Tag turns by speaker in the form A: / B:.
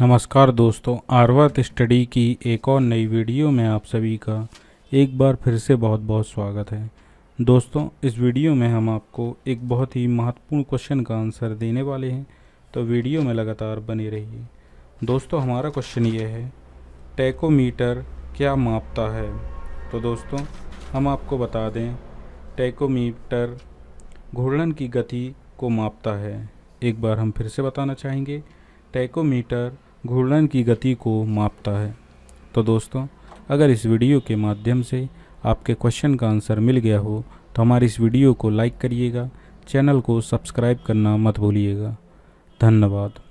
A: नमस्कार दोस्तों आर्वत स्टडी की एक और नई वीडियो में आप सभी का एक बार फिर से बहुत बहुत स्वागत है दोस्तों इस वीडियो में हम आपको एक बहुत ही महत्वपूर्ण क्वेश्चन का आंसर देने वाले हैं तो वीडियो में लगातार बने रहिए दोस्तों हमारा क्वेश्चन ये है टैकोमीटर क्या मापता है तो दोस्तों हम आपको बता दें टैकोमीटर घूर्णन की गति को मापता है एक बार हम फिर से बताना चाहेंगे टैकोमीटर घूर्णन की गति को मापता है तो दोस्तों अगर इस वीडियो के माध्यम से आपके क्वेश्चन का आंसर मिल गया हो तो हमारी इस वीडियो को लाइक करिएगा चैनल को सब्सक्राइब करना मत भूलिएगा धन्यवाद